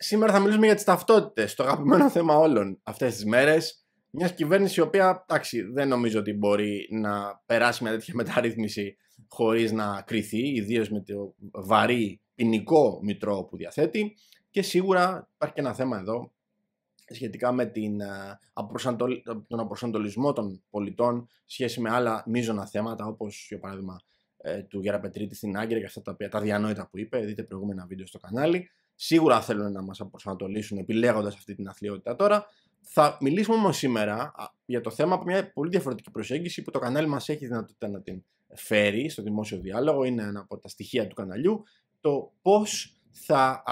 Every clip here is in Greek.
Σήμερα θα μιλήσουμε για τις ταυτότητες, το αγαπημένο θέμα όλων αυτές τις μέρες. Μιας κυβέρνησης η οποία τάξη, δεν νομίζω ότι μπορεί να περάσει μια τέτοια μεταρρύθμιση χωρίς να κρυθεί, ιδίως με το βαρύ ποινικό μητρό που διαθέτει. Και σίγουρα υπάρχει και ένα θέμα εδώ σχετικά με την, ε, τον αποσαντολισμό των πολιτών σχέση με άλλα μείζωνα θέματα, όπως για παράδειγμα ε, του Γεραπετρίτη στην Άγκυρα και αυτά τα, τα διανόητα που είπε. Δείτε προηγούμενα βίντεο στο κανάλι σίγουρα θέλουν να μας αποσανατολίσουν επιλέγοντας αυτή την αθλειότητα τώρα. Θα μιλήσουμε όμως σήμερα για το θέμα από μια πολύ διαφορετική προσέγγιση που το κανάλι μας έχει δυνατότητα να την φέρει στο δημόσιο διάλογο, είναι ένα από τα στοιχεία του καναλιού, το πώς θα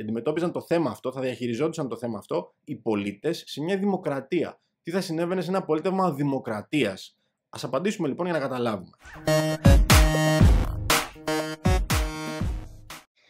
αντιμετώπιζαν το θέμα αυτό, θα διαχειριζόντουσαν το θέμα αυτό οι πολίτες σε μια δημοκρατία. Τι θα συνέβαινε σε ένα πολίτευμα δημοκρατίας. Ας απαντήσουμε λοιπόν για να καταλάβουμε.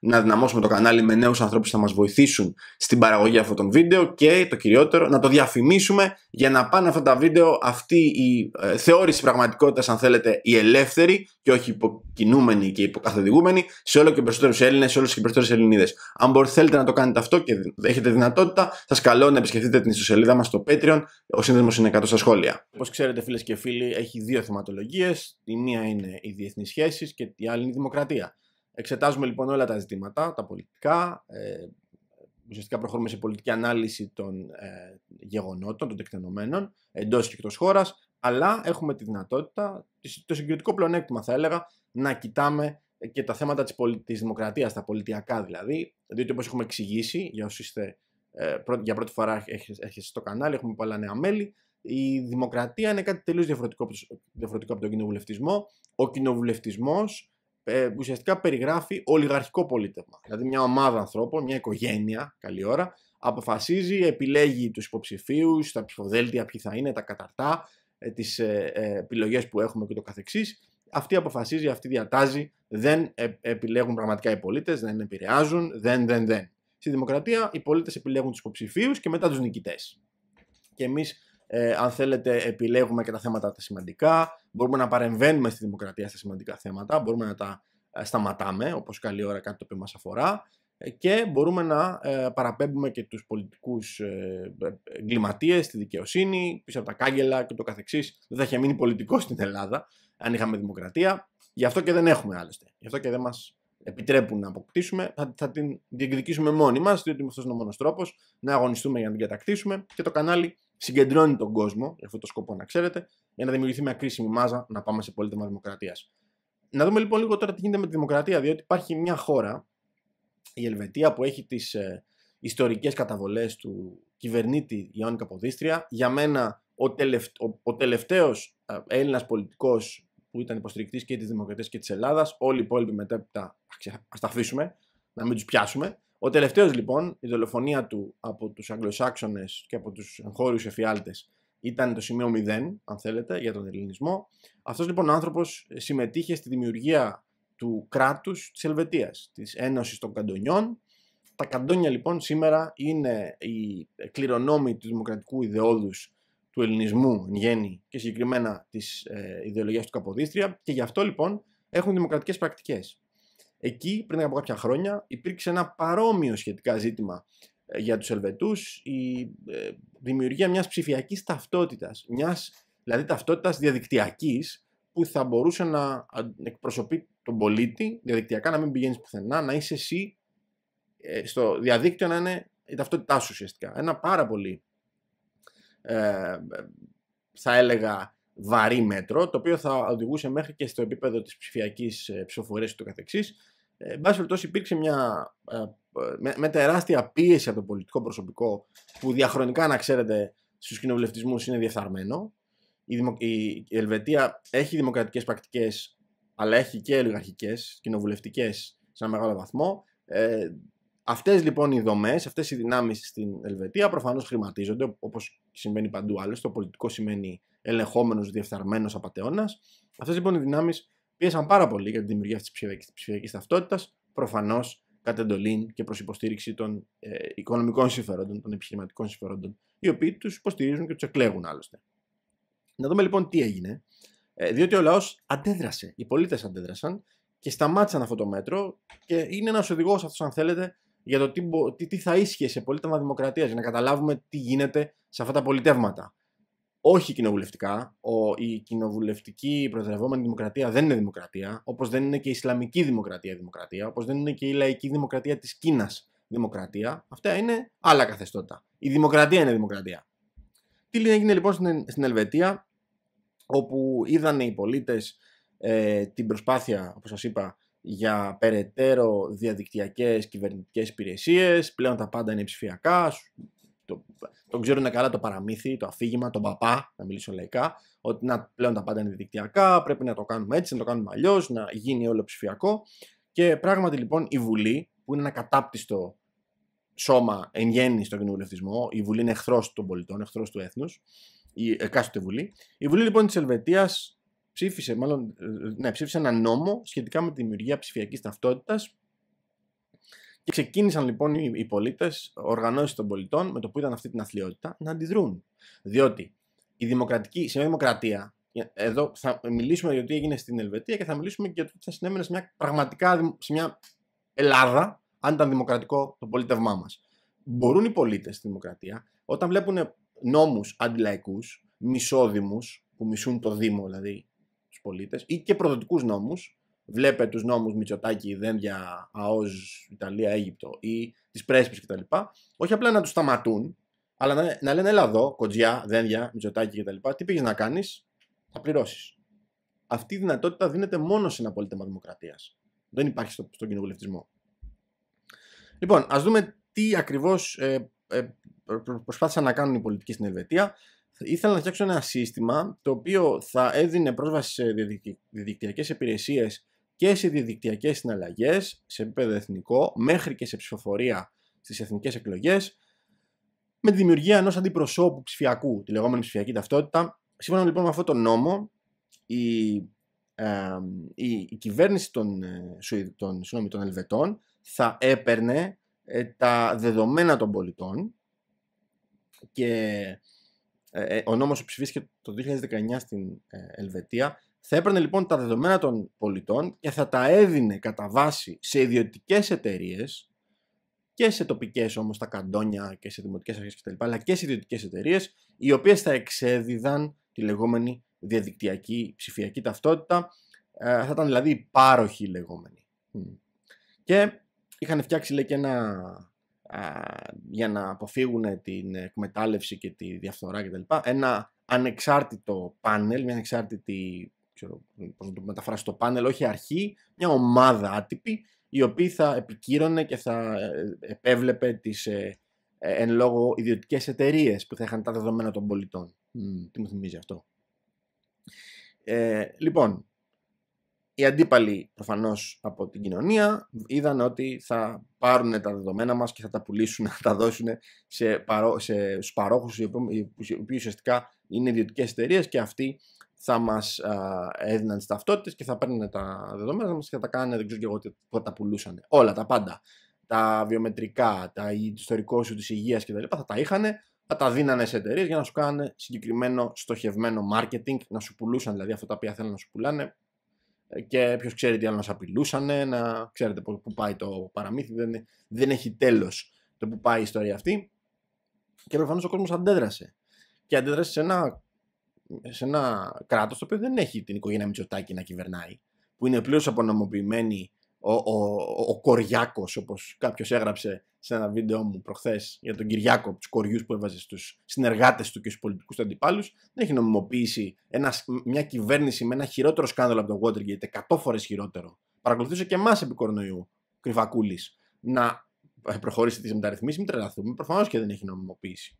να δυναμώσουμε το κανάλι με νέους ανθρώπους που θα μας βοηθήσουν στην παραγωγή αυτών των βίντεο και το κυριότερο να το διαφημίσουμε για να πάνε αυτά τα βίντεο αυτή η ε, θεώρηση πραγματικότητας, αν θέλετε η ελεύθερη και όχι υποκινούμενη και υποκαθοδηγούμενη σε όλο και περισσότερους Έλληνες, σε όλες και περισσότερες Ελληνίδες. Αν μπορείτε, θέλετε να το κάνετε αυτό και έχετε δυνατότητα, σας καλώ να επισκεφτείτε την ιστοσελίδα μας στο Patreon. Ο σύνδεσμος είναι κάτω στα σχόλια. Όπως ξέρετε, φίλες και φίλοι, έχει δύο θεματολογίες. Η μία είναι οι διεθνείς σχέσεις και η άλλη είναι η δημοκρατία. Εξετάζουμε λοιπόν όλα τα ζητήματα, τα πολιτικά, ε, ουσιαστικά προχωρούμε σε πολιτική ανάλυση των ε, γεγονότων, των τεκτενομένων εντός και εκτός χώρας, αλλά έχουμε τη δυνατότητα, το συγκριτικό πλεονέκτημα θα έλεγα, να κοιτάμε και τα θέματα της, πολι... της δημοκρατίας, τα πολιτιακά δηλαδή, διότι όπως έχουμε εξηγήσει, για είστε, ε, πρώτη, για πρώτη φορά έρχεστε στο κανάλι, έχουμε πολλά νέα μέλη, η δημοκρατία είναι κάτι τελείως διαφορετικό, διαφορετικό από τον κοινοβουλευτισμό. Ο κοινοβουλευτισμός που ε, ουσιαστικά περιγράφει ολιγαρχικό πολίτευμα. Δηλαδή μια ομάδα ανθρώπων, μια οικογένεια, καλή ώρα, αποφασίζει, επιλέγει τους υποψηφίους, τα ψηφοδέλτια, ποιοι θα είναι, τα καταρτά, ε, τις ε, επιλογές που έχουμε και το καθεξής. Αυτή αποφασίζει, αυτή διατάζει, δεν επιλέγουν πραγματικά οι πολίτες, δεν επηρεάζουν, δεν, δεν, δεν. Στη δημοκρατία οι πολίτες επιλέγουν τους υποψηφίους και μετά τους νικητές. Και εμείς ε, αν θέλετε, επιλέγουμε και τα θέματα τα σημαντικά. Μπορούμε να παρεμβαίνουμε στη δημοκρατία στα σημαντικά θέματα. Μπορούμε να τα ε, σταματάμε, όπως καλή ώρα κάτι το οποίο μας αφορά. Ε, και μπορούμε να ε, παραπέμπουμε και τους πολιτικούς εγκληματίες, τη δικαιοσύνη, πίσω από τα κάγκελα και το καθεξής. Δεν θα είχε μείνει πολιτικός στην Ελλάδα, αν είχαμε δημοκρατία. Γι' αυτό και δεν έχουμε άλλωστε. Γι' αυτό και δεν μας επιτρέπουν να αποκτήσουμε, θα, θα την διεκδικήσουμε μόνοι μας, διότι αυτό είναι ο μόνο τρόπος να αγωνιστούμε για να την κατακτήσουμε. Και το κανάλι συγκεντρώνει τον κόσμο, για αυτό το σκοπό να ξέρετε, για να δημιουργηθεί μια κρίσιμη μάζα να πάμε σε πολίτευμα δημοκρατίας. Να δούμε λοιπόν λίγο τώρα τι γίνεται με τη δημοκρατία, διότι υπάρχει μια χώρα, η Ελβετία, που έχει τις ε, ιστορικές καταβολές του κυβερνήτη Ιωάννη Καποδίστρια. Για μένα, ο, τελευ... ο, ο τελευταίος ε, Έλληνας πολιτικός που ήταν υποστηρικτής και της Δημοκρατίας και της Ελλάδας, όλοι οι υπόλοιποι μετέπειτα α τα αφήσουμε, να μην τους πιάσουμε. Ο τελευταίος λοιπόν, η δολοφονία του από τους Αγγλοσάξονες και από τους εγχώριους εφιάλτες ήταν το σημείο 0, αν θέλετε, για τον ελληνισμό. Αυτός λοιπόν ο άνθρωπος συμμετείχε στη δημιουργία του κράτους της Ελβετίας, της Ένωσης των Καντονιών. Τα καντόνια λοιπόν σήμερα είναι η κληρονόμοι του δημοκρατικού ιδεώδους του ελληνισμού εν γέννη και συγκεκριμένα της ε, ιδεολογίας του Καποδίστρια και γι' αυτό λοιπόν έχουν δημοκρατικές πρακτικές. Εκεί πριν από κάποια χρόνια υπήρξε ένα παρόμοιο σχετικά ζήτημα ε, για τους Ελβετούς η ε, δημιουργία μιας ψηφιακής ταυτότητας, μιας δηλαδή ταυτότητας διαδικτυακής που θα μπορούσε να εκπροσωπεί τον πολίτη διαδικτυακά, να μην πηγαίνεις πουθενά, να είσαι εσύ ε, στο διαδίκτυο να είναι η ταυτότητά σου ουσιαστικά. Ένα πάρα πολύ, θα έλεγα, βαρύ μέτρο, το οποίο θα οδηγούσε μέχρι και στο επίπεδο της ψηφιακής ε, ψηφοφορίας του καθεξής. Ε, εν πάση περιπτώσει υπήρξε μια ε, ε, με, τεράστια πίεση από το πολιτικό προσωπικό που διαχρονικά να ξέρετε στους κοινοβουλευτισμούς είναι διεφθαρμένο. Η, η, Ελβετία έχει δημοκρατικές πρακτικές αλλά έχει και ολιγαρχικές, κοινοβουλευτικές σε ένα μεγάλο βαθμό. Ε, Αυτές λοιπόν οι δομές, αυτές οι δυνάμεις στην Ελβετία προφανώς χρηματίζονται όπως συμβαίνει παντού άλλωστε. Το πολιτικό σημαίνει ελεγχόμενος διεφθαρμένος απαταιώνας. Αυτές λοιπόν οι δυνάμεις πίεσαν πάρα πολύ για τη δημιουργία αυτής της ψηφιακής ταυτότητας, προφανώς κατ' εντολή και προς υποστήριξη των ε, οικονομικών συμφερόντων, των επιχειρηματικών συμφερόντων, οι οποίοι τους υποστηρίζουν και τους εκλέγουν άλλωστε. Να δούμε λοιπόν τι έγινε. Ε, διότι ο λαός αντέδρασε, οι πολίτες αντέδρασαν και σταμάτησαν αυτό το μέτρο και είναι ένας οδηγός αυτός, αν θέλετε, για το τι, τι, θα ίσχυε σε πολίτευμα δημοκρατία, για να καταλάβουμε τι γίνεται σε αυτά τα πολιτεύματα όχι κοινοβουλευτικά. Ο, η κοινοβουλευτική προεδρευόμενη δημοκρατία δεν είναι δημοκρατία, όπως δεν είναι και η Ισλαμική δημοκρατία δημοκρατία, όπως δεν είναι και η λαϊκή δημοκρατία της Κίνας δημοκρατία. Αυτά είναι άλλα καθεστώτα. Η δημοκρατία είναι δημοκρατία. Τι έγινε λοιπόν στην, Ελβετία, όπου είδαν οι πολίτες ε, την προσπάθεια, όπως σας είπα, για περαιτέρω διαδικτυακές κυβερνητικές υπηρεσίες, πλέον τα πάντα είναι ψηφιακά, το, τον ξέρουν καλά το παραμύθι, το αφήγημα, τον παπά, να μιλήσω λαϊκά, ότι να, πλέον τα πάντα είναι διαδικτυακά, πρέπει να το κάνουμε έτσι, να το κάνουμε αλλιώς, να γίνει όλο ψηφιακό. Και πράγματι λοιπόν η Βουλή, που είναι ένα κατάπτυστο σώμα εν γέννη στον κοινοβουλευτισμό, η Βουλή είναι εχθρός των πολιτών, εχθρός του έθνους, η εκάστοτε Βουλή. Η Βουλή λοιπόν της Ελβετίας ψήφισε, μάλλον, ε, ε, ναι, ψήφισε ένα νόμο σχετικά με τη δημιουργία ψηφιακής ταυτότητας και ξεκίνησαν λοιπόν οι πολίτες, οργανώσεις των πολιτών, με το που ήταν αυτή την αθλειότητα, να αντιδρούν. Διότι η δημοκρατική, σε μια δημοκρατία, ε, εδώ θα μιλήσουμε για το τι έγινε στην Ελβετία και θα μιλήσουμε και για το τι θα συνέβαινε σε μια πραγματικά σε μια Ελλάδα, αν ήταν δημοκρατικό το πολίτευμά μας. Μπορούν οι πολίτες στη δημοκρατία, όταν βλέπουν νόμους αντιλαϊκούς, μισόδημους, που μισούν το Δήμο δηλαδή τους πολίτες, ή και προδοτικούς νόμους, βλέπε τους νόμους Μητσοτάκη, Δένδια, ΑΟΖ, Ιταλία, Αίγυπτο ή τις πρέσπες κτλ. Όχι απλά να τους σταματούν, αλλά να, να λένε έλα εδώ, κοντζιά, Δένδια, Μητσοτάκη κτλ. Τι πήγες να κάνεις, θα πληρώσεις. Αυτή η δυνατότητα δίνεται μόνο σε ένα πολίτημα δημοκρατίας. Δεν υπάρχει στο, στον κοινοβουλευτισμό. Λοιπόν, ας δούμε τι ακριβώς ε, ε, προσπάθησαν να κάνουν οι πολιτικοί στην Ελβετία. ήθελα να φτιάξω ένα σύστημα το οποίο θα έδινε πρόσβαση σε διαδικτυακές υπηρεσίες και σε διαδικτυακές συναλλαγές σε επίπεδο εθνικό μέχρι και σε ψηφοφορία στις εθνικές εκλογές με τη δημιουργία ενός αντιπροσώπου ψηφιακού, τη λεγόμενη ψηφιακή ταυτότητα. Σύμφωνα λοιπόν με αυτόν τον νόμο, η, ε, η, η κυβέρνηση των, ε, Ελβετών θα έπαιρνε ε, τα δεδομένα των πολιτών και ε, ο νόμος που ψηφίστηκε το 2019 στην Ελβετία θα έπαιρνε λοιπόν τα δεδομένα των πολιτών και θα τα έδινε κατά βάση σε ιδιωτικές εταιρείες και σε τοπικές όμως τα καντόνια και σε δημοτικές αρχές κτλ. αλλά και σε ιδιωτικές εταιρείες, οι οποίες θα εξέδιδαν τη λεγόμενη διαδικτυακή ψηφιακή ταυτότητα. Ε, θα ήταν δηλαδή οι λεγόμενοι. Και είχαν φτιάξει λέει και ένα για να αποφύγουν την εκμετάλλευση και τη διαφθορά κτλ. Ένα ανεξάρτητο πάνελ, μια ανεξάρτητη πώς να το μεταφράσω το πάνελ, όχι αρχή, μια ομάδα άτυπη, η οποία θα επικύρωνε και θα ε, επέβλεπε τις ε, ε, εν λόγω ιδιωτικές εταιρείες που θα είχαν τα δεδομένα των πολιτών. τι μου θυμίζει αυτό. Ε, λοιπόν, οι αντίπαλοι προφανώς από την κοινωνία είδαν ότι θα πάρουν τα δεδομένα μας και θα τα πουλήσουν, θα τα δώσουν σε, παρό, σε, παρόχους οι οποίοι ουσιαστικά είναι ιδιωτικές εταιρείες και αυτοί θα μας έδιναν τις ταυτότητες και θα παίρνουν τα δεδομένα μας και θα τα κάνουν, δεν ξέρω και εγώ τι θα πουλούσαν. Όλα τα πάντα. Τα βιομετρικά, τα, το ιστορικό σου της υγείας κτλ. θα τα είχαν, θα τα δίνανε σε εταιρείες για να σου κάνανε συγκεκριμένο στοχευμένο marketing, να σου πουλούσαν δηλαδή αυτά τα οποία θέλουν να σου πουλάνε ε, και ποιος ξέρει τι άλλο να σα απειλούσαν, να ξέρετε πού πάει το παραμύθι, δεν, δεν έχει τέλος το που πάει η ιστορία αυτή. Και προφανώς ο κόσμος αντέδρασε. Και αντέδρασε σε ένα σε ένα κράτος το οποίο δεν έχει την οικογένεια Μητσοτάκη να κυβερνάει, που είναι πλήρως απονομοποιημένη ο, ο, ο Κοριάκος, όπως κάποιος έγραψε σε ένα βίντεο μου προχθές για τον Κυριάκο, τους κοριούς που έβαζε στους συνεργάτες του και στους πολιτικούς του αντιπάλους, δεν έχει νομιμοποιήσει ένας, μια κυβέρνηση με ένα χειρότερο σκάνδαλο από το Watergate, 100 φορές χειρότερο. Παρακολουθούσε και εμάς επί κορονοϊού, Κρυβακούλη, να ε, προχωρήσει τις μεταρρυθμίσεις, μην τρελαθούμε. Προφανώς και δεν έχει νομιμοποιήσει.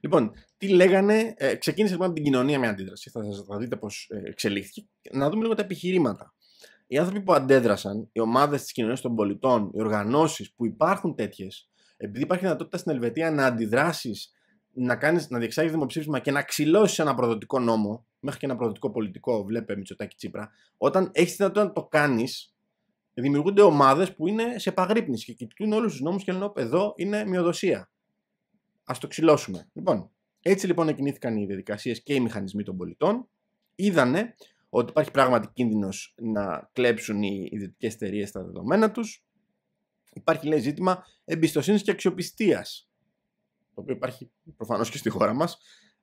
Λοιπόν, τι λέγανε, ε, ξεκίνησε λοιπόν από την κοινωνία με αντίδραση. Θα, θα δείτε πώς ε, εξελίχθηκε. Να δούμε λίγο τα επιχειρήματα. Οι άνθρωποι που αντέδρασαν, οι ομάδες της κοινωνίας των πολιτών, οι οργανώσεις που υπάρχουν τέτοιες, επειδή υπάρχει δυνατότητα στην Ελβετία να αντιδράσεις, να, κάνεις, να διεξάγεις δημοψήφισμα και να ξυλώσεις ένα προδοτικό νόμο, μέχρι και ένα προδοτικό πολιτικό, βλέπε Μητσοτάκη Τσίπρα, όταν έχεις δυνατότητα να το κάνεις, δημιουργούνται ομάδες που είναι σε παγρύπνηση και κοιτούν όλους τους νόμους και λένε: Εδώ είναι μειοδοσία. Ας το ξυλώσουμε. Λοιπόν, έτσι λοιπόν εκινήθηκαν οι διαδικασίες και οι μηχανισμοί των πολιτών. Είδανε ότι υπάρχει πράγματι κίνδυνος να κλέψουν οι ιδιωτικές εταιρείες τα δεδομένα τους. Υπάρχει, λέει, ζήτημα εμπιστοσύνης και αξιοπιστίας. Το οποίο υπάρχει προφανώς και στη χώρα μας,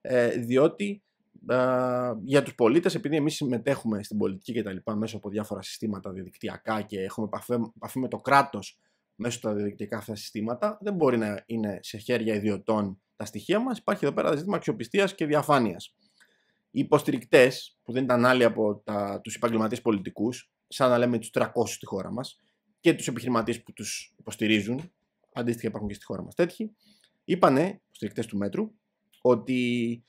ε, διότι ε, για τους πολίτες, επειδή εμείς συμμετέχουμε στην πολιτική και τα λοιπά από διάφορα συστήματα διαδικτυακά και έχουμε επαφή, με το κράτος μέσω τα διαδικτυακά αυτά συστήματα. Δεν μπορεί να είναι σε χέρια ιδιωτών τα στοιχεία μας. Υπάρχει εδώ πέρα ζήτημα αξιοπιστίας και διαφάνειας. Οι υποστηρικτές, που δεν ήταν άλλοι από τους επαγγελματίες πολιτικούς, σαν να λέμε τους 300 στη χώρα μας, και τους επιχειρηματίες που τους υποστηρίζουν, αντίστοιχα υπάρχουν και στη χώρα μας τέτοιοι, είπανε, υποστηρικτές του μέτρου, ότι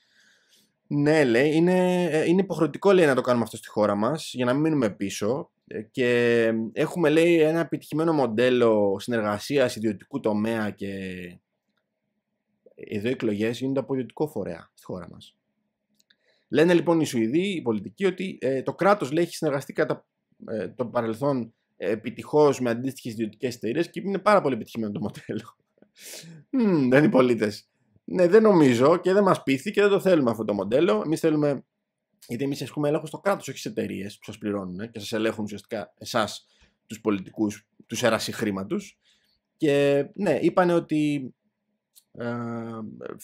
ναι, λέει, είναι, ε, είναι υποχρεωτικό λέει, να το κάνουμε αυτό στη χώρα μας για να μην μείνουμε πίσω. Ε, και έχουμε λέει ένα επιτυχημένο μοντέλο συνεργασίας ιδιωτικού τομέα και ε, εδώ οι εκλογές γίνονται από ιδιωτικό φορέα στη χώρα μας. Λένε λοιπόν οι Σουηδοί, οι πολιτικοί, ότι ε, το κράτος λέει, έχει συνεργαστεί κατά το παρελθόν επιτυχώς με αντίστοιχες ιδιωτικές εταιρείες και είναι πάρα πολύ επιτυχημένο το μοντέλο. δεν είναι οι πολίτες. Ναι, δεν νομίζω και δεν μας πείθει και δεν το θέλουμε αυτό το μοντέλο. Εμείς θέλουμε γιατί εμείς ασκούμε έλεγχο στο κράτος, όχι στις εταιρείες που σας πληρώνουν και σας ελέγχουν ουσιαστικά εσάς, τους πολιτικούς, τους ερασιχρήματου. Και ναι, είπαν ότι. Ε,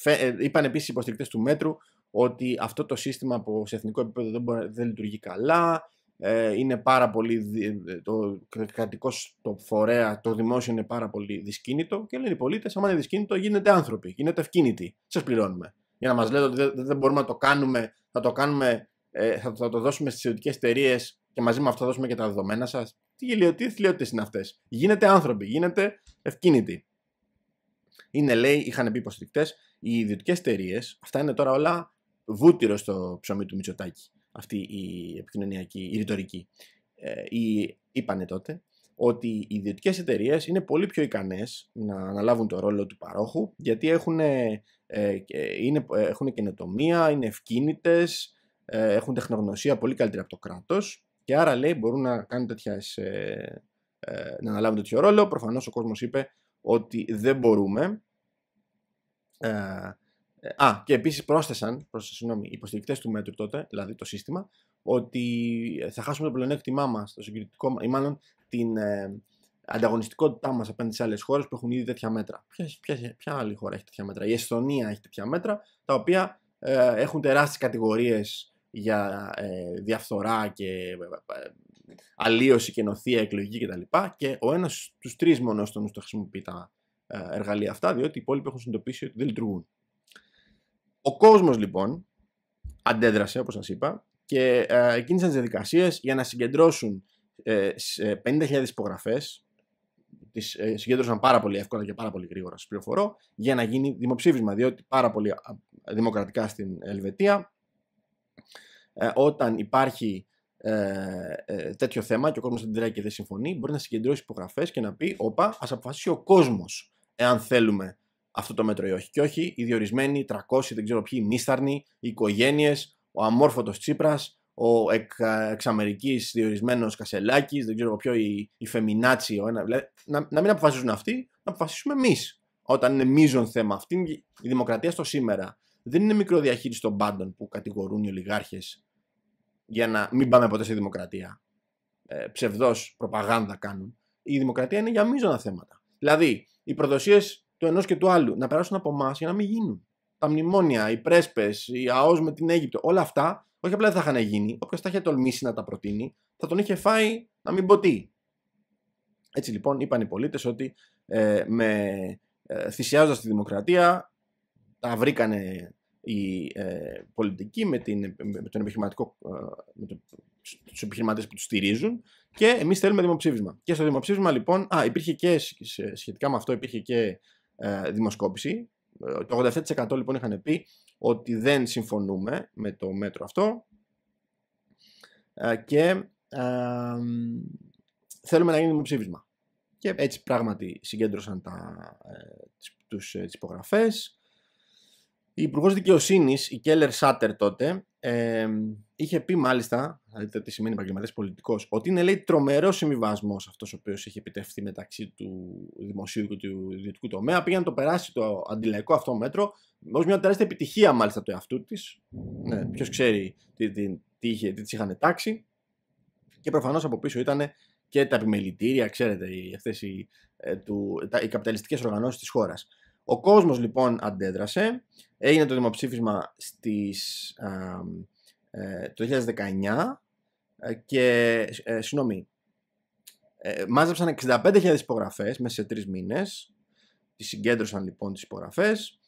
ε είπαν επίσης οι υποστηρικτές του μέτρου ότι αυτό το σύστημα που σε εθνικό επίπεδο δεν, μπορεί, λειτουργεί καλά, ε, είναι πάρα πολύ, ε, το κρατικό το φορέα, το δημόσιο είναι πάρα πολύ δυσκίνητο και λένε οι πολίτες, άμα είναι δυσκίνητο γίνεται άνθρωποι, γίνεται ευκίνητοι, σας πληρώνουμε για να μας λέτε ότι δεν, μπορούμε να το κάνουμε, θα το, κάνουμε, ε, θα, το δώσουμε στις ιδιωτικές εταιρείες και μαζί με αυτό θα δώσουμε και τα δεδομένα σας. Τι γελιότητε είναι αυτές. Γίνετε άνθρωποι, γίνετε ευκίνητοι. Είναι, λέει, είχαν πει υποστηρικτές, οι ιδιωτικές εταιρείες, αυτά είναι τώρα όλα βούτυρο στο ψωμί του Μητσοτάκη, αυτή η επικοινωνιακή, η ρητορική. Ε, οι, είπανε τότε ότι οι ιδιωτικές εταιρείες είναι πολύ πιο ικανές να αναλάβουν το ρόλο του παρόχου, γιατί έχουν ε, είναι, ε, έχουν καινοτομία, είναι ευκίνητες, ε, έχουν τεχνογνωσία πολύ καλύτερη από το κράτος και άρα λέει μπορούν να κάνουν τέτοια, να αναλάβουν τέτοιο ρόλο. Προφανώς ο κόσμος είπε ότι δεν μπορούμε. α, και επίσης πρόσθεσαν, πρόσθεσαν συγγνώμη, οι υποστηρικτές του μέτρου τότε, δηλαδή το σύστημα, ότι θα χάσουμε το πλεονέκτημά μας το συγκριτικό, ή μάλλον την, ανταγωνιστικότητά μας απέναντι σε άλλες χώρες που έχουν ήδη τέτοια μέτρα. Ποια, ποια, ποια άλλη χώρα έχει τέτοια μέτρα. Η Εσθονία έχει τέτοια μέτρα, τα οποία ε, έχουν τεράστιες κατηγορίες για ε, διαφθορά και ε, ε αλλίωση και νοθεία εκλογική κτλ. Και ο ένας στους τρεις μόνο στον το χρησιμοποιεί τα ε, εργαλεία αυτά, διότι οι υπόλοιποι έχουν συνειδητοποιήσει ότι δεν λειτουργούν. Ο κόσμος λοιπόν αντέδρασε, όπως σας είπα, και ε, εκείνησαν τις διαδικασίες για να συγκεντρώσουν 50.000 ε, υπογραφές τις ε, συγκέντρωσαν πάρα πολύ εύκολα και πάρα πολύ γρήγορα, σα πληροφορώ, για να γίνει δημοψήφισμα. Διότι πάρα πολύ δημοκρατικά στην Ελβετία, ε, όταν υπάρχει ε, τέτοιο θέμα και ο κόσμος δεν τρέχει και δεν συμφωνεί, μπορεί να συγκεντρώσει υπογραφές και να πει: Όπα, ας αποφασίσει ο κόσμος εάν θέλουμε αυτό το μέτρο ή όχι. Και όχι οι διορισμένοι, 300, δεν ξέρω ποιοι, μίσταρνοι, οι οικογένειες, ο αμόρφωτος Τσίπρας, ο εκ, εξ Αμερικής διορισμένος Κασελάκης, δεν ξέρω ποιο, η, η Φεμινάτσι, ο ένα, δηλαδή, να, να, μην αποφασίζουν αυτοί, να αποφασίσουμε εμείς. Όταν είναι μείζον θέμα αυτή, η δημοκρατία στο σήμερα δεν είναι μικροδιαχείριση των πάντων που κατηγορούν οι ολιγάρχες για να μην πάμε ποτέ στη δημοκρατία. Ε, ψευδός προπαγάνδα κάνουν. Η δημοκρατία είναι για μείζωνα θέματα. Δηλαδή, οι προδοσίες του ενός και του άλλου να περάσουν από εμάς για να μην γίνουν. Τα μνημόνια, οι πρέσπες, η ΑΟΣ με την Αίγυπτο, όλα αυτά όχι απλά δεν θα είχαν γίνει. Όποιος θα είχε τολμήσει να τα προτείνει, θα τον είχε φάει να μην ποτεί. Έτσι λοιπόν είπαν οι πολίτες ότι ε, με ε, θυσιάζοντας τη δημοκρατία, τα βρήκανε οι ε, πολιτικοί με, την, με τον επιχειρηματικό, ε, με το, τους που τους στηρίζουν και εμείς θέλουμε δημοψήφισμα. Και στο δημοψήφισμα λοιπόν, α, υπήρχε και σχετικά με αυτό υπήρχε και ε, δημοσκόπηση. Το 87% λοιπόν είχαν πει ότι δεν συμφωνούμε με το μέτρο αυτό ε, και θέλουμε να γίνει ψήφισμα. Και έτσι πράγματι συγκέντρωσαν τα, ε, τις, τους, ε, τις υπογραφές. Η Υπουργός Δικαιοσύνης, η Κέλλερ Σάτερ τότε, είχε πει μάλιστα, θα δηλαδή, δείτε τι σημαίνει επαγγελματίας πολιτικός, ότι είναι λέει τρομερός συμβιβασμός αυτός ο οποίος έχει επιτευχθεί μεταξύ του δημοσίου και του ιδιωτικού τομέα. Πήγε να το περάσει το αντιλαϊκό αυτό μέτρο ως μια τεράστια επιτυχία μάλιστα του εαυτού της. Ναι, Ποιος ξέρει τι, τι, τι, είχε, τι είχαν τάξει. Και προφανώς από πίσω ήταν και τα επιμελητήρια, ξέρετε, οι, αυτές οι, ε, του, τα, καπιταλιστικές οργανώσεις της χώρας. Ο κόσμος λοιπόν αντέδρασε, έγινε το δημοψήφισμα στις, ε, ε, το 2019 ε, και, ε, ε μάζεψαν 65.000 υπογραφές μέσα σε τρεις μήνες. Τις συγκέντρωσαν λοιπόν τις υπογραφές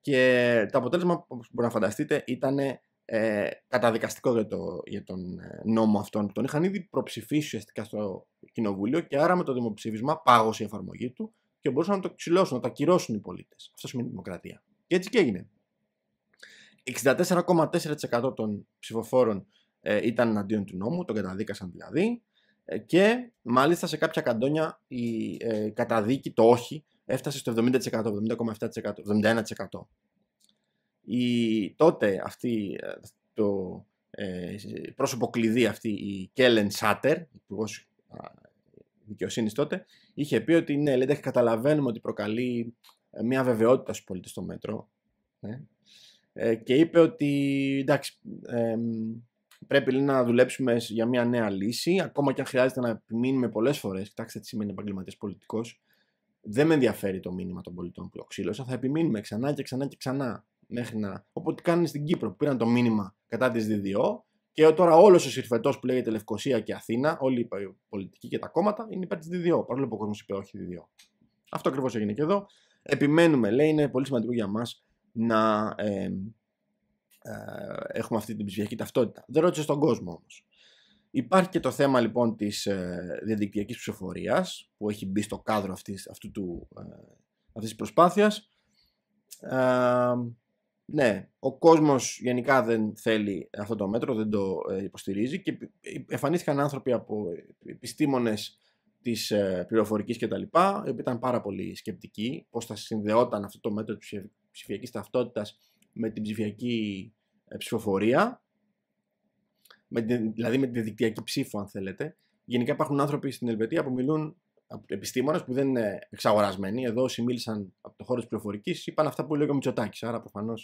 και το αποτέλεσμα, που μπορεί να φανταστείτε, ήταν καταδικαστικό για, το, για τον νόμο αυτόν τον είχαν ήδη προψηφίσει ουσιαστικά στο κοινοβούλιο και άρα με το δημοψήφισμα πάγωσε η εφαρμογή του και μπορούσαν να το ξυλώσουν, να το ακυρώσουν οι πολίτες. Αυτό σημαίνει δημοκρατία. Και έτσι και έγινε. 64,4% των ψηφοφόρων ε, ήταν εναντίον του νόμου, τον καταδίκασαν δηλαδή ε, και μάλιστα σε κάποια καντόνια η ε, καταδίκη, το όχι, έφτασε στο 70%, 70,7%, 71%. Η, τότε αυτή, το πρόσωπο κλειδί αυτή η Κέλεν Σάτερ, υπουργό δικαιοσύνης τότε, είχε πει ότι ναι, λέτε, καταλαβαίνουμε ότι προκαλεί μια βεβαιότητα στους πολίτες στο μέτρο. Ε, και είπε ότι εντάξει, ε, πρέπει να δουλέψουμε για μια νέα λύση, ακόμα και αν χρειάζεται να επιμείνουμε πολλές φορές. Κοιτάξτε τι σημαίνει επαγγελματίας πολιτικός. Δεν με ενδιαφέρει το μήνυμα των πολιτών που οξύλωσα. Θα επιμείνουμε ξανά και ξανά και ξανά. Μέχρι να... Οπότε κάνουν στην Κύπρο. που Πήραν το μήνυμα κατά της ΔΔΟ και τώρα όλος ο συρφετό που λέγεται Λευκοσία και Αθήνα, όλοι οι πολιτικοί και τα κόμματα είναι υπέρ της ΔΔΟ. Παρόλο που ο κόσμος είπε όχι ΔΔΟ. Αυτό ακριβώς έγινε και εδώ. Επιμένουμε, λέει, είναι πολύ σημαντικό για μας να έχουμε αυτή την ψηφιακή ταυτότητα. Δεν ρώτησε στον κόσμο όμως. Υπάρχει και το θέμα λοιπόν της ε, διαδικτυακής που έχει μπει στο κάδρο αυτής, αυτού του, ε, αυτής της προσπάθειας. ναι, ο κόσμος γενικά δεν θέλει αυτό το μέτρο, δεν το ε, υποστηρίζει και ε, εμφανίστηκαν άνθρωποι από επιστήμονες της πληροφορικής κτλ. οι οποίοι ήταν πάρα πολύ σκεπτικοί πώς θα συνδεόταν αυτό το μέτρο ψηφιακή ταυτότητας με την ψηφιακή ε, ψηφοφορία, με δηλαδή με τη δικτυακή ψήφο αν θέλετε. Γενικά υπάρχουν άνθρωποι στην Ελβετία που μιλούν επιστήμονες που δεν είναι εξαγορασμένοι. Εδώ όσοι μίλησαν από το χώρο της πληροφορικής, είπαν αυτά που λέει ο Μητσοτάκης. Άρα προφανώς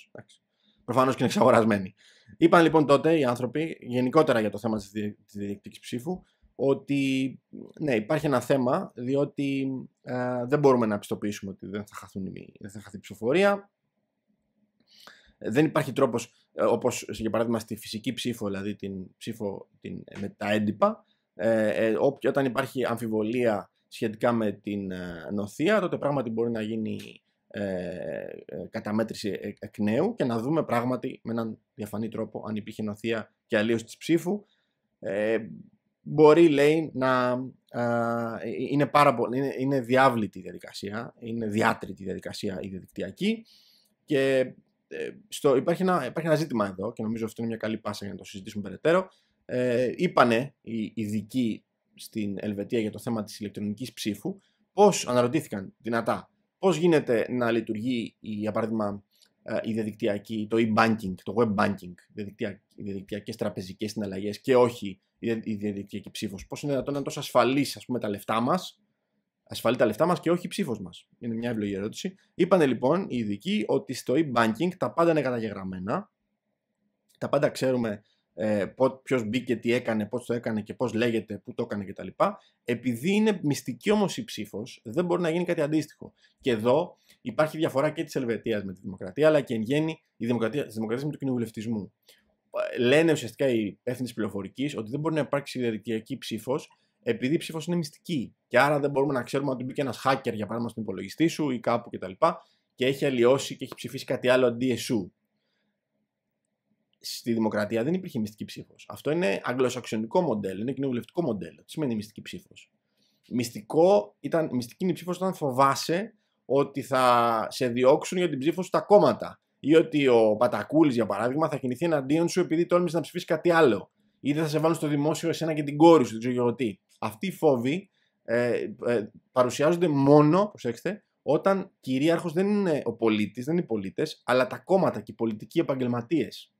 προφανώς και είναι εξαγορασμένοι. Είπαν λοιπόν τότε οι άνθρωποι, γενικότερα για το θέμα της διεκτική ψήφου, ότι ναι, υπάρχει ένα θέμα, διότι ε, δεν μπορούμε να πιστοποιήσουμε ότι δεν θα, χαθούν, δεν θα χαθεί η ψηφοφορία δεν υπάρχει τρόπος, ε, όπως για παράδειγμα στη φυσική ψήφο, δηλαδή την ψήφο την, ε, με τα έντυπα, ε, όταν υπάρχει αμφιβολία σχετικά με την νοθεία, τότε πράγματι μπορεί να γίνει καταμέτρηση εκ νέου και να δούμε πράγματι με έναν διαφανή τρόπο αν υπήρχε νοθεία και αλλίωση της ψήφου. μπορεί, λέει, να είναι, πάρα είναι, είναι διάβλητη η διαδικασία, είναι διάτρητη η διαδικασία η διαδικτυακή και ε, στο, υπάρχει, ένα, υπάρχει ένα ζήτημα εδώ και νομίζω αυτό είναι μια καλή πάσα για να το συζητήσουμε περαιτέρω. Ε, είπανε οι ειδικοί στην Ελβετία για το θέμα της ηλεκτρονικής ψήφου πώς αναρωτήθηκαν δυνατά πώς γίνεται να λειτουργεί η, για παράδειγμα ε, η διαδικτυακή, το e-banking, το web banking, οι διαδικτυακές τραπεζικές συναλλαγές και όχι η διαδικτυακή ψήφος. Πώς είναι δυνατόν να είναι τόσο ασφαλής τα λεφτά μας ασφαλεί τα λεφτά μας και όχι η ψήφος μας. Είναι μια ευλογή ερώτηση. Είπαν λοιπόν οι ειδικοί ότι στο e-banking τα πάντα είναι καταγεγραμμένα. Τα πάντα ξέρουμε ε, ποιος μπήκε, τι έκανε, πώς το έκανε και πώς λέγεται, πού το έκανε κτλ. Επειδή είναι μυστική όμως η ψήφος, δεν μπορεί να γίνει κάτι αντίστοιχο. Και εδώ υπάρχει διαφορά και της Ελβετίας με τη Δημοκρατία, αλλά και εν γέννη η Δημοκρατία, με του κοινοβουλευτισμού. Ε, λένε ουσιαστικά οι έθνε πληροφορικής ότι δεν μπορεί να υπάρξει διαδικτυακή ψήφος επειδή η ψήφος είναι μυστική. Και άρα δεν μπορούμε να ξέρουμε αν του μπήκε ένας hacker, για παράδειγμα, στον υπολογιστή σου ή κάπου κτλ. Και, και έχει αλλοιώσει και έχει ψηφίσει κάτι άλλο αντί εσού. Στη δημοκρατία δεν υπήρχε μυστική ψήφος. Αυτό είναι αγγλοσαξονικό μοντέλο, είναι κοινοβουλευτικό μοντέλο. Τι σημαίνει μυστική ψήφος. Μυστικό ήταν, μυστική είναι η ψήφος όταν φοβάσαι ότι θα σε διώξουν για την ψήφο σου τα κόμματα. Ή ότι ο Πατακούλης, για παράδειγμα, θα κινηθεί εναντίον σου επειδή τόλμησες να ψηφίσεις κάτι άλλο. Ή δεν θα σε βάλουν στο δημόσιο εσένα και την κόρη σου, δεν ξέρω τι. Αυτοί οι φόβοι ε, ε, παρουσιάζονται μόνο, προσέξτε, όταν κυρίαρχος δεν είναι ο πολίτης, δεν είναι οι πολίτες, αλλά τα κόμματα και οι πολιτικοί επαγγελματίες.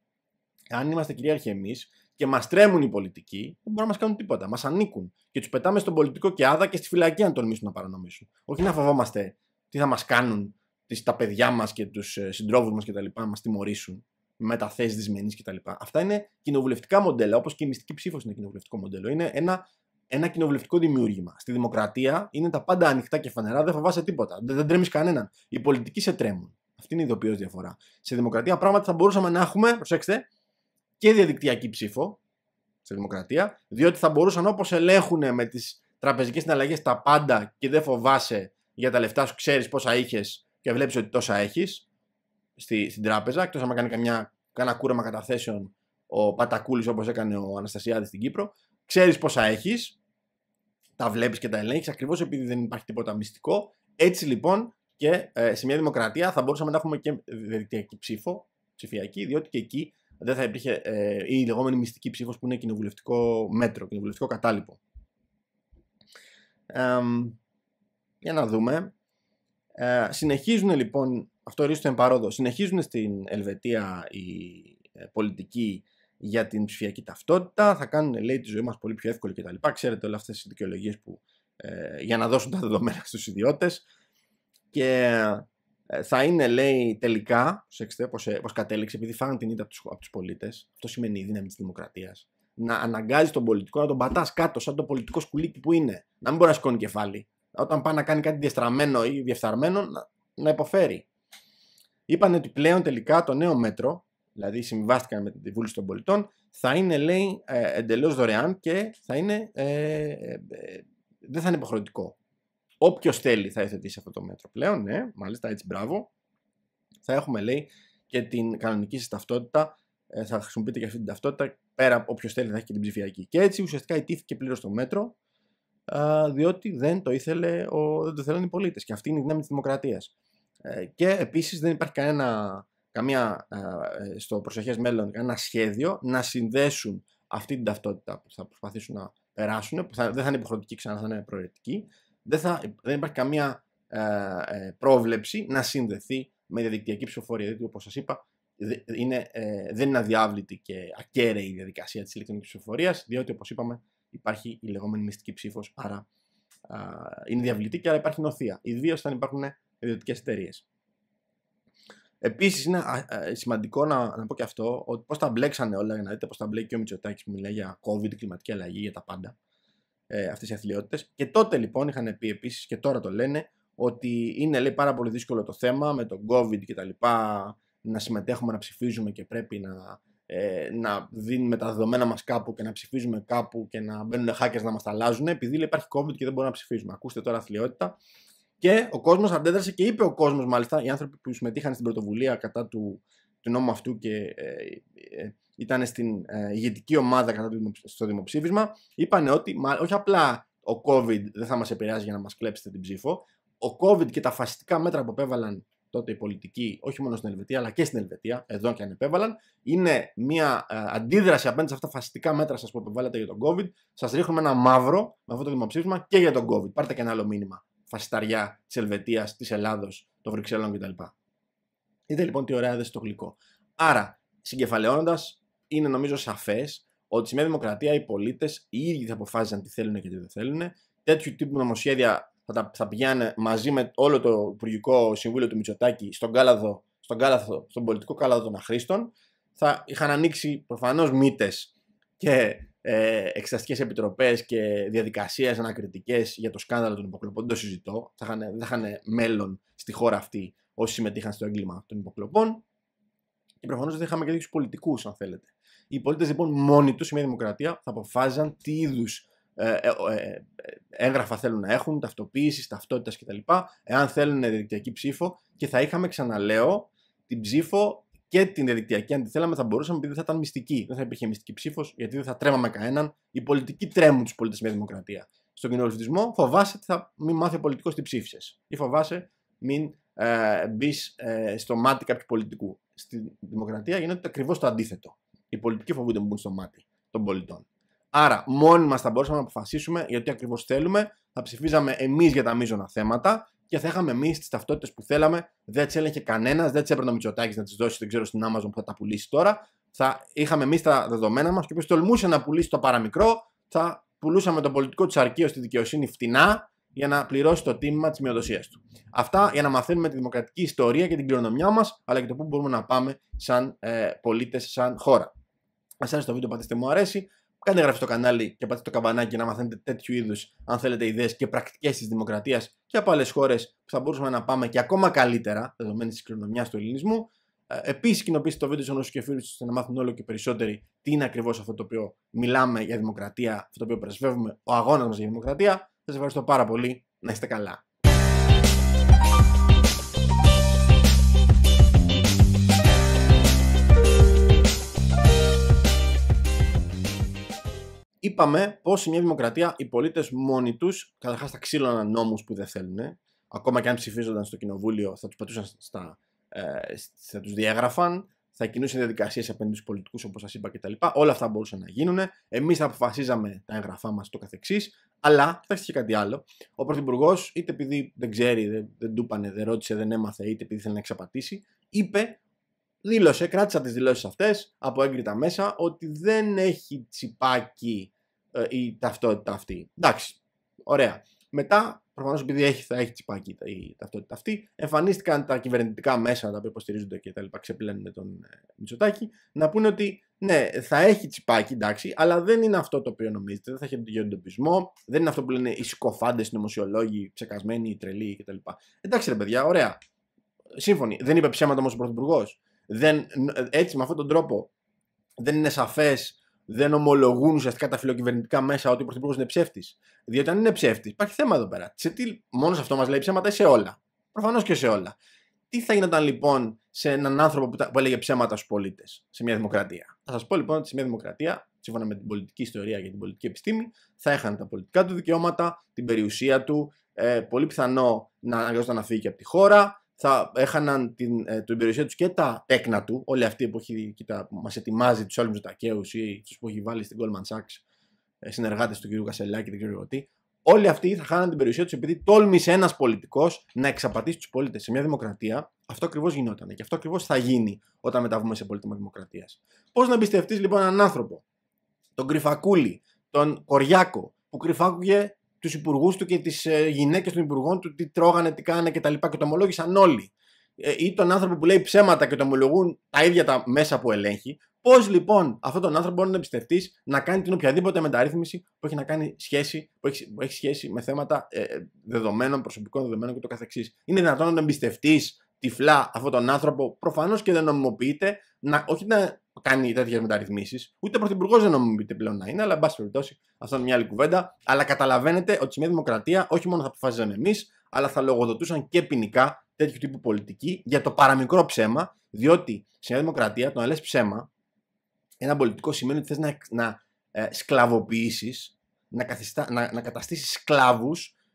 Αν είμαστε κυρίαρχοι εμείς και μας τρέμουν οι πολιτικοί, δεν μπορούν να μας κάνουν τίποτα, μας ανήκουν. Και τους πετάμε στον πολιτικό και άδα και στη φυλακή αν τολμήσουν να παρανομήσουν. Όχι να φοβόμαστε τι θα μας κάνουν τις, τα παιδιά μας και τους ε, συντρόφους μας κτλ. να μας τιμωρήσουν με τα θέσεις δυσμενή κτλ. Αυτά είναι κοινοβουλευτικά μοντέλα, όπως και η μυστική ψήφος είναι κοινοβουλευτικό μοντέλο. Είναι ένα ένα κοινοβουλευτικό δημιούργημα. Στη δημοκρατία είναι τα πάντα ανοιχτά και φανερά, δεν φοβάσαι τίποτα. Δεν, δεν τρέμεις κανέναν. Οι πολιτικοί σε τρέμουν. Αυτή είναι η ειδοποιώς διαφορά. Σε δημοκρατία πράγματι θα μπορούσαμε να έχουμε, προσέξτε, και διαδικτυακή ψήφο στη δημοκρατία, διότι θα μπορούσαν όπως ελέγχουν με τις τραπεζικές συναλλαγές τα πάντα και δεν φοβάσαι για τα λεφτά σου, ξέρεις πόσα είχες και βλέπεις ότι τόσα έχεις στη, στην τράπεζα, εκτός αν κάνει καμιά, κούρεμα καταθέσεων ο Πατακούλης όπως έκανε ο Αναστασιάδης στην Κύπρο. Ξέρεις πόσα έχεις, τα βλέπεις και τα ελέγχεις, ακριβώς επειδή δεν υπάρχει τίποτα μυστικό. Έτσι λοιπόν και ε, σε μια δημοκρατία θα μπορούσαμε να έχουμε και διαδικτυακή ψήφο, ψηφιακή, διότι και εκεί δεν θα υπήρχε ε, η λεγόμενη μυστική ψήφος, που είναι κοινοβουλευτικό μέτρο, κοινοβουλευτικό κατάλοιπο. για να δούμε. Ε, συνεχίζουν λοιπόν, αυτό ορίζει παρόδο, συνεχίζουν στην Ελβετία οι ε, πολιτικοί για την ψηφιακή ταυτότητα, θα κάνουν λέει τη ζωή μας πολύ πιο εύκολη κτλ. Ξέρετε όλες αυτές τις δικαιολογίε ε, για να δώσουν τα δεδομένα στους ιδιώτες. και ε, θα είναι, λέει, τελικά, προσέξτε πώ ε, κατέληξε, επειδή φάγανε την ήττα από τους, πολίτες, αυτό σημαίνει η δύναμη της δημοκρατίας. να αναγκάζει τον πολιτικό να τον πατάς κάτω, σαν το πολιτικό σκουλίκι που είναι, να μην μπορεί να σηκώνει κεφάλι. Όταν πάει να κάνει κάτι διαστραμμένο ή διεφθαρμένο, να, να υποφέρει. Είπαν ότι πλέον τελικά το νέο μέτρο δηλαδή συμβάστηκαν με τη Βούληση των Πολιτών, θα είναι λέει ε, εντελώς δωρεάν και θα είναι, ε, ε, ε δεν θα είναι υποχρεωτικό. Όποιος θέλει θα υιοθετήσει αυτό το μέτρο πλέον, ναι, μάλιστα έτσι μπράβο. Θα έχουμε λέει και την κανονική σας ταυτότητα, ε, θα χρησιμοποιείτε και αυτή την ταυτότητα, πέρα από όποιος θέλει θα έχει και την ψηφιακή. Και έτσι ουσιαστικά ιτήθηκε πλήρως το μέτρο, διότι δεν το, ήθελε δεν το θέλουν οι πολίτες. Και αυτή είναι η δυνάμη της δημοκρατίας. Και επίσης δεν υπάρχει κανένα καμία, ε, στο προσεχές μέλλον ένα σχέδιο να συνδέσουν αυτή την ταυτότητα που θα προσπαθήσουν να περάσουν, που δεν θα είναι υποχρεωτική ξανά, θα είναι προαιρετική, δεν, θα, δεν υπάρχει καμία ε, ε πρόβλεψη να συνδεθεί με διαδικτυακή ψηφοφορία. Διότι, όπως σας είπα, είναι, ε, δεν είναι αδιάβλητη και ακέραιη η διαδικασία της ηλεκτρονικής ψηφοφορίας, διότι, όπως είπαμε, υπάρχει η λεγόμενη μυστική ψήφος, άρα είναι διαβλητή και άρα υπάρχει νοθεία. Ιδίως όταν υπάρχουν ιδιωτικές εταιρείες. Επίσης, είναι σημαντικό να, να πω και αυτό, ότι πώς τα μπλέξανε όλα, να δείτε πώς τα μπλέκει και ο Μητσοτάκης που μιλάει για COVID, κλιματική αλλαγή, για τα πάντα. Ε, Αυτές οι αθλειότητες. Και τότε λοιπόν είχαν πει επίσης και τώρα το λένε ότι είναι λέει, πάρα πολύ δύσκολο το θέμα με τον COVID και τα λοιπά Να συμμετέχουμε, να ψηφίζουμε και πρέπει να, ε, να δίνουμε τα δεδομένα μας κάπου και να ψηφίζουμε κάπου και να μπαίνουν hackers να μας τα αλλάζουν, επειδή λέει, υπάρχει COVID και δεν μπορούμε να ψηφίζουμε. Ακούστε τώρα αθλειότητα. Και ο κόσμος αντέδρασε και είπε ο κόσμος, μάλιστα, οι άνθρωποι που συμμετείχαν στην πρωτοβουλία κατά του, του νόμου αυτού και ε, ε ήταν στην ε, ηγετική ομάδα κατά το, στο δημοψήφισμα, είπαν ότι μα, όχι απλά ο COVID δεν θα μας επηρεάζει για να μας κλέψετε την ψήφο. Ο COVID και τα φασιστικά μέτρα που επέβαλαν τότε οι πολιτικοί, όχι μόνο στην Ελβετία, αλλά και στην Ελβετία, εδώ και αν επέβαλαν, είναι μια ε, αντίδραση απέναντι σε αυτά τα φασιστικά μέτρα σας που επεβάλλατε για τον COVID. Σας ρίχνουμε ένα μαύρο με αυτό το δημοψήφισμα και για τον COVID. Πάρτε και ένα άλλο μήνυμα φασισταριά της Ελβετίας, της Ελλάδος, των Βρυξελών κτλ. Είδε λοιπόν τι ωραία δε το γλυκό. Άρα, συγκεφαλαιώνοντας, είναι νομίζω σαφές ότι σε μια Δημοκρατία οι πολίτες οι ίδιοι θα αποφάσιζαν τι θέλουν και τι δεν θέλουν. Τέτοιου τύπου νομοσχέδια θα, τα, θα πηγαίνουν μαζί με όλο το Υπουργικό Συμβούλιο του Μητσοτάκη στον κάλαδο, στον, στον πολιτικό κάλαδο των αχρήστων. Θα είχαν ανοίξει προφανώς μύτες και ε, εξεταστικές επιτροπές και διαδικασίες ανακριτικές για το σκάνδαλο των υποκλοπών. Δεν το συζητώ. δεν θα είχαν μέλλον στη χώρα αυτή όσοι συμμετείχαν στο έγκλημα των υποκλοπών. Και προφανώς δεν είχαμε και τέτοιους πολιτικούς, αν θέλετε. Οι πολίτες λοιπόν μόνοι τους, σε μια δημοκρατία, θα αποφάζαν τι είδους ε, ε, ε, έγγραφα θέλουν να έχουν, ταυτοποίησης, ταυτότητας κτλ. Εάν θέλουν διαδικτυακή ψήφο και θα είχαμε, ξαναλέω, την ψήφο και την διαδικτυακή, αν τη θέλαμε, θα μπορούσαμε επειδή θα ήταν μυστική. Δεν θα υπήρχε μυστική ψήφος, γιατί δεν θα τρέμαμε κανέναν. Οι πολιτικοί τρέμουν τους πολίτες μια δημοκρατία. Στον κοινοβουλευτισμό φοβάσαι ότι θα μην μάθει ο πολιτικός τι ψήφισες. Ή φοβάσαι μην ε, μπεις ε, στο μάτι κάποιου πολιτικού. Στη δημοκρατία γίνεται ακριβώς το αντίθετο. Οι πολιτικοί φοβούνται να μπουν στο μάτι των πολιτών. Άρα, μόνοι μας θα μπορούσαμε να αποφασίσουμε γιατί ακριβώς θέλουμε, θα ψηφίζαμε εμείς για τα μείζωνα θέματα και θα είχαμε εμείς τις ταυτότητες που θέλαμε. Δεν τις έλεγχε κανένας, δεν τις έπαιρνε ο Μητσοτάκης να τις δώσει, δεν ξέρω στην Amazon που θα τα πουλήσει τώρα. Θα είχαμε εμείς τα δεδομένα μας και όποιος τολμούσε να πουλήσει το παραμικρό, θα πουλούσαμε το πολιτικό της αρκείο στη δικαιοσύνη φτηνά για να πληρώσει το τίμημα της μειοδοσίας του. Αυτά για να μαθαίνουμε τη δημοκρατική ιστορία και την κληρονομιά μας, αλλά και το πού μπορούμε να πάμε σαν ε, πολίτες, σαν χώρα. Αν σα το βίντεο, πατήστε μου αρέσει. Κάντε εγγραφή στο κανάλι και πατήστε το καμπανάκι να μαθαίνετε τέτοιου είδους, αν θέλετε, ιδέες και πρακτικές της δημοκρατίας και από άλλε χώρες που θα μπορούσαμε να πάμε και ακόμα καλύτερα, δεδομένη της κληρονομιάς του ελληνισμού. Ε, Επίσης, κοινοποιήστε το βίντεο σε ενό και φίλου ώστε να μάθουν όλο και περισσότεροι τι είναι ακριβώς αυτό το οποίο μιλάμε για δημοκρατία, αυτό το οποίο πρεσβεύουμε, ο αγώνας μας για δημοκρατία. Σας ευχαριστώ πάρα πολύ. Να είστε καλά. Είπαμε πως σε μια δημοκρατία οι πολίτες μόνοι τους καταρχάς θα ξύλωναν νόμους που δεν θέλουν. Ακόμα και αν ψηφίζονταν στο κοινοβούλιο, θα τους πατούσαν στα. Ε, θα τους διέγραφαν, θα κινούσαν διαδικασίες απέναντι στους πολιτικούς, όπως σας είπα κτλ. Όλα αυτά μπορούσαν να γίνουν. Εμεί θα αποφασίζαμε τα έγγραφά μας το καθεξής. Αλλά κοιτάξτε και κάτι άλλο. Ο Πρωθυπουργός, είτε επειδή δεν ξέρει, δεν, δεν του είπανε, δεν ρώτησε, δεν έμαθε, είτε επειδή θέλει να εξαπατήσει, είπε δήλωσε, κράτησα τις δηλώσεις αυτές από έγκριτα μέσα ότι δεν έχει τσιπάκι ε, η ταυτότητα αυτή. Εντάξει, ωραία. Μετά, προφανώς επειδή έχει, θα έχει τσιπάκι η ταυτότητα αυτή, εμφανίστηκαν τα κυβερνητικά μέσα τα οποία υποστηρίζονται και τα λοιπά, ξεπλένουν τον ε, Μητσοτάκη, να πούνε ότι ναι, θα έχει τσιπάκι, εντάξει, αλλά δεν είναι αυτό το οποίο νομίζετε. Δεν θα έχει τον δεν είναι αυτό που λένε οι σκοφάντε, οι νομοσιολόγοι, ψεκασμένοι, οι τρελοί κτλ. Εντάξει, ρε παιδιά, ωραία. Σύμφωνοι. Δεν είπε ψέματα όμως ο Πρωθυπουργός. έτσι, με αυτόν τον τρόπο, δεν είναι σαφές δεν ομολογούν ουσιαστικά τα φιλοκυβερνητικά μέσα ότι ο Πρωθυπουργός είναι ψεύτης. Διότι αν είναι ψεύτης, υπάρχει θέμα εδώ πέρα. τι, μόνος σε αυτό μας λέει ψέματα σε όλα. Προφανώς και σε όλα. Τι θα γινόταν λοιπόν σε έναν άνθρωπο που, τα, που έλεγε ψέματα στους πολίτες σε μια δημοκρατία. Θα σας πω λοιπόν ότι σε μια δημοκρατία, σύμφωνα με την πολιτική ιστορία και την πολιτική επιστήμη, θα έχανε τα πολιτικά του δικαιώματα, την περιουσία του, ε, πολύ πιθανό να αναγκαζόταν να φύγει και από τη χώρα, θα έχαναν την, ε, την περιουσία τους και τα τέκνα του, όλη αυτή εποχή που μας ετοιμάζει τους άλλους Ζωτακαίου ή τους που έχει βάλει στην Goldman Sachs, ε, συνεργάτες του κ. Κασελάκη, του κ. τι. Όλοι αυτοί θα χάναν την περιουσία τους επειδή τόλμησε ένας πολιτικός να εξαπατήσει τους πολίτες. Σε μια δημοκρατία αυτό ακριβώς γινόταν και αυτό ακριβώς θα γίνει όταν μεταβούμε σε πολίτημα δημοκρατίας. Πώς να εμπιστευτείς λοιπόν έναν άνθρωπο, τον κρυφακούλη, τον κοριάκο, που κρυφάκουγε τους υπουργούς του και τις ε, γυναίκες των υπουργών του, τι τρώγανε, τι κάνανε κτλ. Και, και το ομολόγησαν όλοι. Ε, ή τον άνθρωπο που λέει ψέματα και το ομολογούν τα ίδια τα μέσα που ελέγχει. Πώς λοιπόν αυτόν τον άνθρωπο μπορεί να εμπιστευτεί να κάνει την οποιαδήποτε μεταρρύθμιση που έχει να κάνει σχέση, που έχει, που σχέση με θέματα ε, ε δεδομένων, προσωπικών δεδομένων κ.ο.κ. Είναι δυνατόν να εμπιστευτείς τυφλά αυτόν τον άνθρωπο, προφανώς και δεν νομιμοποιείται, να, όχι να κάνει τέτοιες μεταρρυθμίσεις. Ούτε πρωθυπουργός δεν νομίζει πλέον να είναι, αλλά εν πάση περιπτώσει αυτό είναι μια άλλη κουβέντα. Αλλά καταλαβαίνετε ότι σε μια Δημοκρατία όχι μόνο θα αποφάσιζαν εμείς, αλλά θα λογοδοτούσαν και ποινικά τέτοιου τύπου πολιτική για το παραμικρό ψέμα, διότι σε μια Δημοκρατία το να λες ψέμα, ένα πολιτικό σημαίνει ότι θες να, να ε, σκλαβοποιήσεις, να, καθιστά, να, να καταστήσεις σκλάβους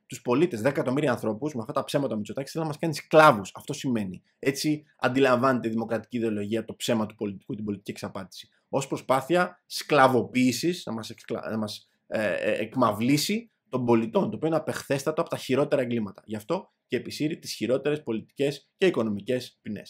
τους πολίτες, 10 εκατομμύρια ανθρώπους, με αυτά τα ψέματα με τσοτάξει, θέλει να μας κάνει σκλάβους. Αυτό σημαίνει. Έτσι αντιλαμβάνεται η δημοκρατική ιδεολογία το ψέμα του πολιτικού, την πολιτική εξαπάτηση. Ως προσπάθεια σκλαβοποίησης, να μας εξκλα... ε, ε, εκμαυλήσει των πολιτών, το οποίο είναι απεχθέστατο από τα χειρότερα εγκλήματα. Γι' αυτό και επισύρει τις χειρότερες πολιτικές και οικονομικές ποινές.